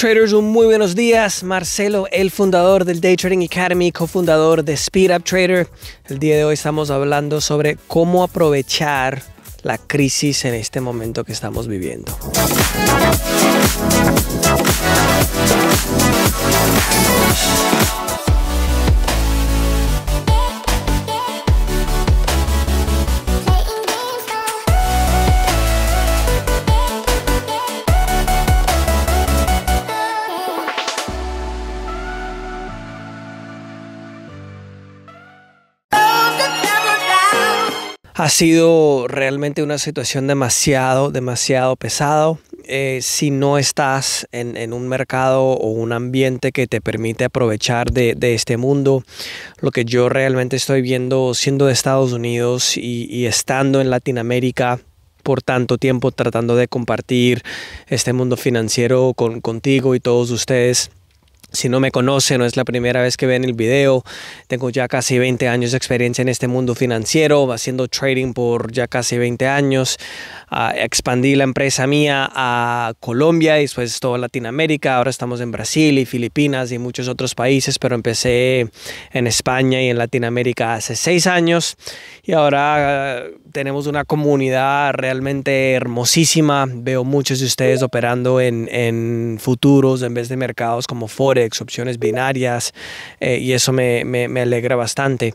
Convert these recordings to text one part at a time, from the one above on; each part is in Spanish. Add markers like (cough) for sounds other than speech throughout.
Traders, un muy buenos días. Marcelo, el fundador del Day Trading Academy, cofundador de Speed Up Trader. El día de hoy estamos hablando sobre cómo aprovechar la crisis en este momento que estamos viviendo. Ha sido realmente una situación demasiado, demasiado pesado. Eh, si no estás en, un mercado o un ambiente que te permite aprovechar de, este mundo, lo que yo realmente estoy viendo siendo de Estados Unidos y, estando en Latinoamérica, por tanto tiempo tratando de compartir este mundo financiero con, contigo y todos ustedes si no me conoce, no es la primera vez que ven el video. Tengo ya casi 20 años de experiencia en este mundo financiero, haciendo trading por ya casi 20 años. Ah, expandí la empresa mía a Colombia y después toda Latinoamérica. Ahora estamos en Brasil y Filipinas y muchos otros países, pero empecé en España y en Latinoamérica hace 6 años y ahora tenemos una comunidad realmente hermosísima. Veo muchos de ustedes operando en, futuros en vez de mercados como Forex, opciones binarias, eh, y eso me alegra bastante.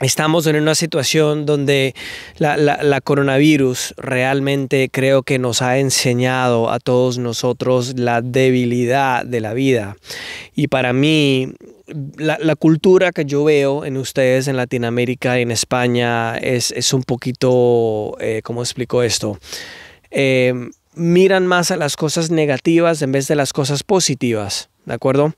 Estamos en una situación donde la, coronavirus realmente creo que nos ha enseñado a todos nosotros la debilidad de la vida. Y para mí, la, cultura que yo veo en ustedes en Latinoamérica y en España es, es un poquito, eh, ¿cómo explico esto? Eh, miran más a las cosas negativas en vez de las cosas positivas, ¿de acuerdo?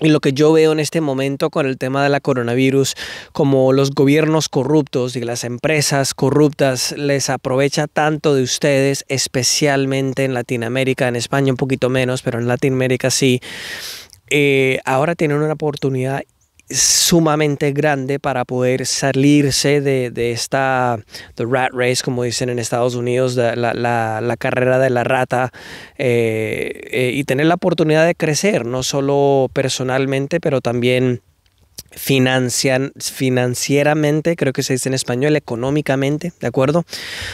y lo que yo veo en este momento con el tema de la coronavirus, como los gobiernos corruptos y las empresas corruptas les aprovecha tanto de ustedes, especialmente en Latinoamérica, en España un poquito menos, pero en Latinoamérica sí. Eh, ahora tienen una oportunidad sumamente grande para poder salirse de, esta the rat race, como dicen en Estados Unidos, la, carrera de la rata, eh, eh, y tener la oportunidad de crecer, no solo personalmente, pero también financian, financieramente, creo que se dice en español, económicamente, ¿de acuerdo?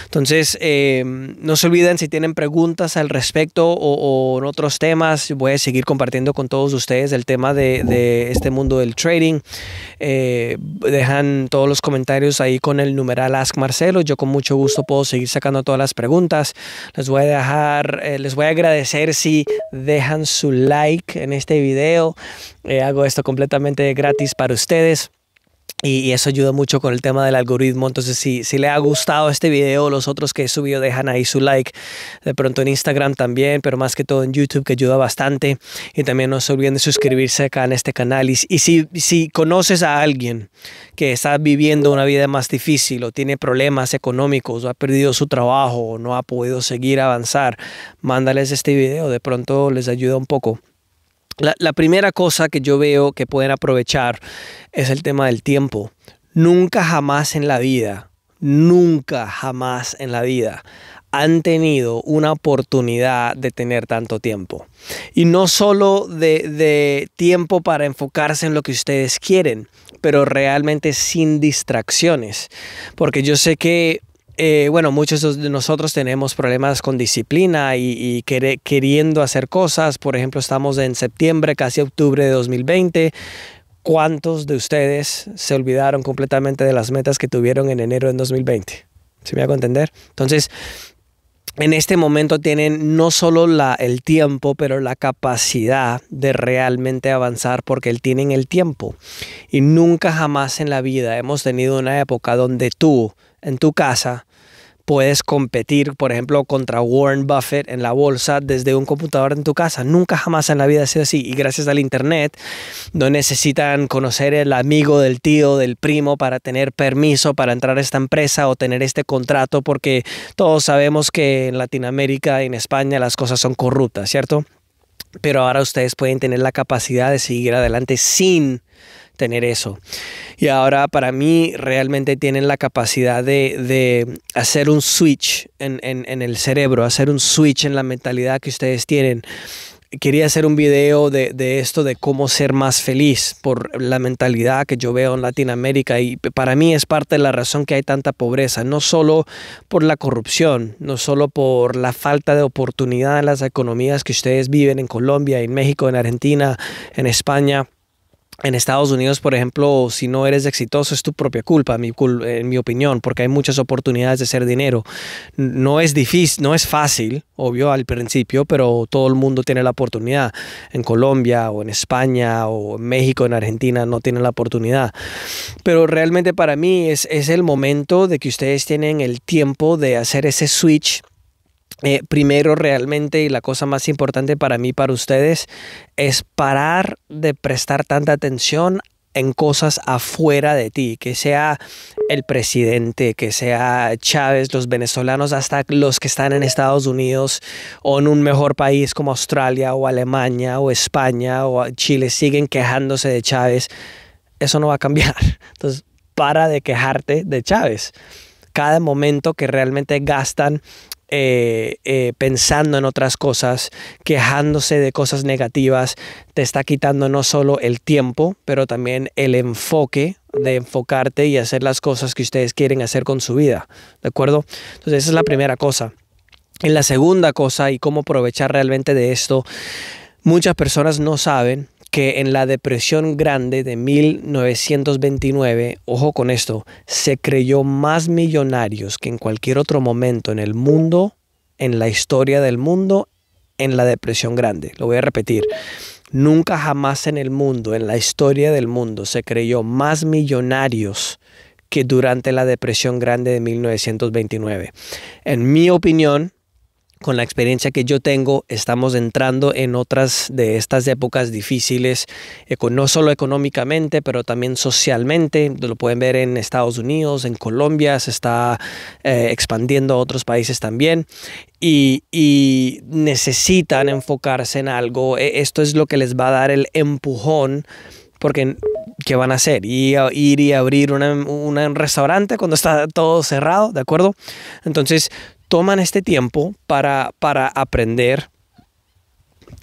Entonces, eh, no se olviden si tienen preguntas al respecto o, en otros temas, voy a seguir compartiendo con todos ustedes el tema de, este mundo del trading. Eh, dejan todos los comentarios ahí con el numeral Ask Marcelo, yo con mucho gusto puedo seguir sacando todas las preguntas. Les voy a dejar, eh, les voy a agradecer si dejan su like en este video. hago esto completamente gratis para ustedes. Y, eso ayuda mucho con el tema del algoritmo. Entonces, si, si le ha gustado este video, los otros que he subido, dejan ahí su like. De pronto en Instagram también, pero más que todo en YouTube, que ayuda bastante. Y también no se olviden de suscribirse acá en este canal. Y, si, si conoces a alguien que está viviendo una vida más difícil o tiene problemas económicos o ha perdido su trabajo o no ha podido seguir avanzar, mándales este video. De pronto les ayuda un poco. La, primera cosa que yo veo que pueden aprovechar es el tema del tiempo. Nunca jamás en la vida, nunca jamás en la vida han tenido una oportunidad de tener tanto tiempo. Y no solo de, de tiempo para enfocarse en lo que ustedes quieren, pero realmente sin distracciones. Porque yo sé que eh, bueno, muchos de nosotros tenemos problemas con disciplina y, queriendo hacer cosas. Por ejemplo, estamos en septiembre, casi octubre de 2020. ¿Cuántos de ustedes se olvidaron completamente de las metas que tuvieron en enero de 2020? ¿Se me hago entender? Entonces, en este momento tienen no solo el tiempo, pero la capacidad de realmente avanzar porque tienen el tiempo. Y nunca jamás en la vida hemos tenido una época donde tú, en tu casa, puedes competir, por ejemplo, contra Warren Buffett en la bolsa desde un computador en tu casa. Nunca jamás en la vida ha sido así. Y gracias al Internet no necesitan conocer el amigo del tío, del primo para tener permiso para entrar a esta empresa o tener este contrato, porque todos sabemos que en Latinoamérica y en España las cosas son corruptas, ¿cierto? Pero ahora ustedes pueden tener la capacidad de seguir adelante sin tener eso. Y ahora para mí realmente tienen la capacidad de, hacer un switch en, el cerebro, hacer un switch en la mentalidad que ustedes tienen quería hacer un video de, esto, de cómo ser más feliz por la mentalidad que yo veo en Latinoamérica y para mí es parte de la razón que hay tanta pobreza, no solo por la corrupción, no solo por la falta de oportunidad en las economías que ustedes viven en Colombia, en México, en Argentina, en España en Estados Unidos, por ejemplo, si no eres exitoso es tu propia culpa, en eh, mi opinión, porque hay muchas oportunidades de hacer dinero. No es difícil, no es fácil, obvio, al principio, pero todo el mundo tiene la oportunidad. En Colombia o en España o en México, en Argentina, no tienen la oportunidad. Pero realmente para mí es, es el momento de que ustedes tienen el tiempo de hacer ese switch eh, primero realmente y la cosa más importante para mí, para ustedes, es parar de prestar tanta atención en cosas afuera de ti, que sea el presidente, que sea Chávez, los venezolanos, hasta los que están en Estados Unidos o en un mejor país como Australia o Alemania o España o Chile, siguen quejándose de Chávez, eso no va a cambiar. (laughs) Entonces, para de quejarte de Chávez. Cada momento que realmente gastan eh, eh, pensando en otras cosas, quejándose de cosas negativas, te está quitando no solo el tiempo, pero también el enfoque de enfocarte y hacer las cosas que ustedes quieren hacer con su vida. ¿De acuerdo? Entonces esa es la primera cosa. En la segunda cosa y cómo aprovechar realmente de esto, muchas personas no saben que en la depresión grande de 1929, ojo con esto, se creyó más millonarios que en cualquier otro momento en el mundo, en la historia del mundo, en la depresión grande. Lo voy a repetir. Nunca jamás en el mundo, en la historia del mundo, se creyó más millonarios que durante la depresión grande de 1929. En mi opinión, con la experiencia que yo tengo, estamos entrando en otras de estas épocas difíciles, no solo económicamente, pero también socialmente. Lo pueden ver en Estados Unidos, en Colombia, se está eh, expandiendo a otros países también. Y, necesitan enfocarse en algo. E, esto es lo que les va a dar el empujón, porque ¿qué van a hacer? ir y abrir un restaurante cuando está todo cerrado, ¿de acuerdo? Entonces, toman este tiempo para, para aprender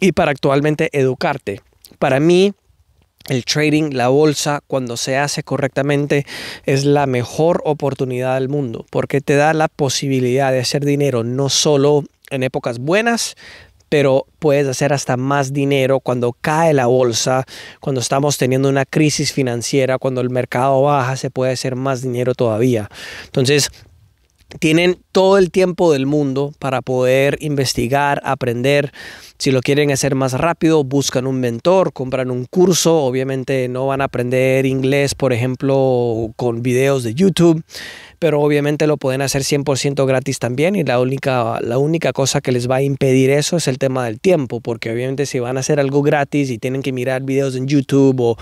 y para actualmente educarte. Para mí, el trading, la bolsa, cuando se hace correctamente, es la mejor oportunidad del mundo porque te da la posibilidad de hacer dinero no solo en épocas buenas, pero puedes hacer hasta más dinero cuando cae la bolsa, cuando estamos teniendo una crisis financiera, cuando el mercado baja, se puede hacer más dinero todavía. Entonces, tienen todo el tiempo del mundo para poder investigar, aprender. Si lo quieren hacer más rápido, buscan un mentor, compran un curso. Obviamente no van a aprender inglés, por ejemplo, con videos de YouTube, pero obviamente lo pueden hacer 100% gratis también y la única, la única cosa que les va a impedir eso es el tema del tiempo, porque obviamente si van a hacer algo gratis y tienen que mirar videos en YouTube o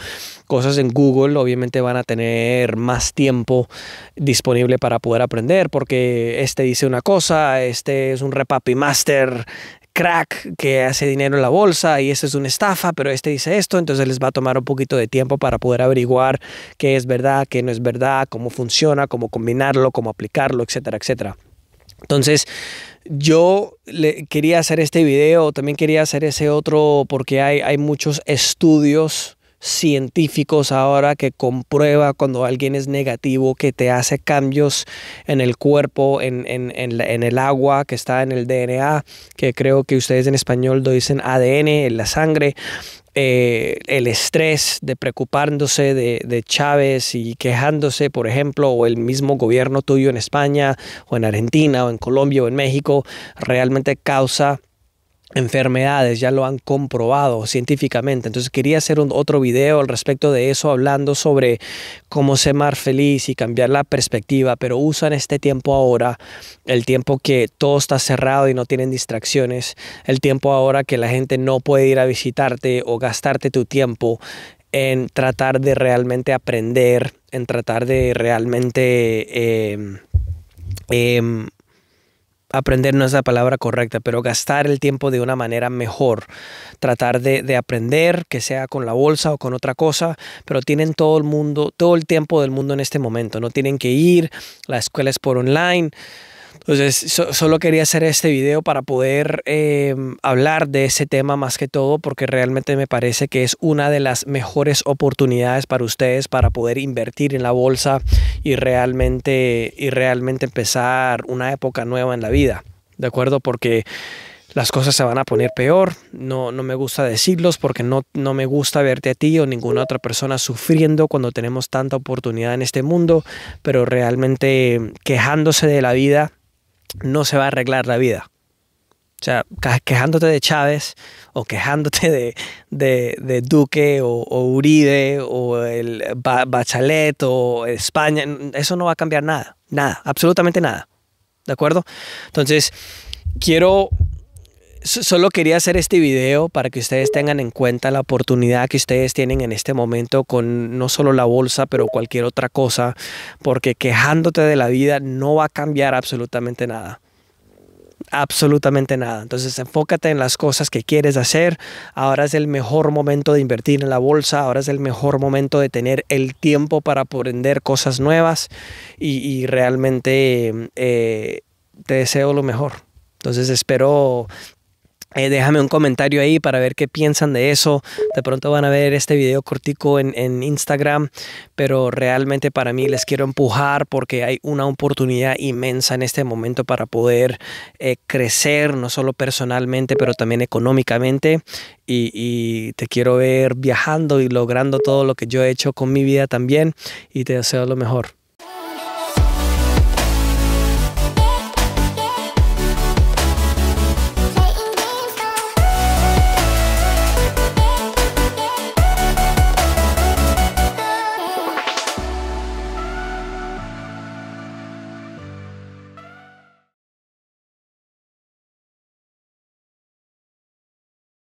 cosas en Google, obviamente van a tener más tiempo disponible para poder aprender, porque este dice una cosa, este es un repapi master, crack que hace dinero en la bolsa y eso es una estafa, pero este dice esto, entonces les va a tomar un poquito de tiempo para poder averiguar qué es verdad, qué no es verdad, cómo funciona, cómo combinarlo, cómo aplicarlo, etcétera, etcétera. Entonces, yo le quería hacer este video, también quería hacer ese otro porque hay, hay muchos estudios científicos ahora que comprueba cuando alguien es negativo, que te hace cambios en el cuerpo, en, el agua que está en el DNA, que creo que ustedes en español lo dicen ADN, en la sangre. Eh, el estrés de preocupándose de, de, Chávez y quejándose, por ejemplo, o el mismo gobierno tuyo en España, o en Argentina, o en Colombia, o en México, realmente causa enfermedades, ya lo han comprobado científicamente. Entonces quería hacer un, otro video al respecto de eso, hablando sobre cómo ser más feliz y cambiar la perspectiva, pero usan este tiempo ahora, el tiempo que todo está cerrado y no tienen distracciones, el tiempo ahora que la gente no puede ir a visitarte o gastarte tu tiempo en tratar de realmente aprender, en tratar de realmente... Em, em, aprender no es la palabra correcta, pero gastar el tiempo de una manera mejor. Tratar de, aprender, que sea con la bolsa o con otra cosa, pero tienen todo el mundo, todo el tiempo del mundo en este momento. No tienen que ir, la escuela es por online. Entonces, solo quería hacer este video para poder em, hablar de ese tema más que todo, porque realmente me parece que es una de las mejores oportunidades para ustedes para poder invertir en la bolsa y realmente, y realmente empezar una época nueva en la vida. ¿De acuerdo? Porque las cosas se van a poner peor. No, me gusta decirlos porque no, no me gusta verte a ti o ninguna otra persona sufriendo cuando tenemos tanta oportunidad en este mundo, pero realmente quejándose de la vida no se va a arreglar la vida. O sea, quejándote de Chávez o quejándote de, Duque o, o, Uribe o el Bachelet o España, eso no va a cambiar nada, nada, absolutamente nada. ¿De acuerdo? Entonces, quiero Solo quería hacer este video para que ustedes tengan en cuenta la oportunidad que ustedes tienen en este momento con no solo la bolsa, pero cualquier otra cosa, porque quejándote de la vida no va a cambiar absolutamente nada absolutamente nada. Entonces enfócate en las cosas que quieres hacer. Ahora es el mejor momento de invertir en la bolsa, ahora es el mejor momento de tener el tiempo para aprender cosas nuevas y, realmente eh, te deseo lo mejor. Entonces espero eh, déjame un comentario ahí para ver qué piensan de eso. De pronto van a ver este video cortico en, Instagram, pero realmente para mí les quiero empujar porque hay una oportunidad inmensa en este momento para poder eh, crecer, no solo personalmente, pero también económicamente. y te quiero ver viajando y logrando todo lo que yo he hecho con mi vida también. Y te deseo lo mejor.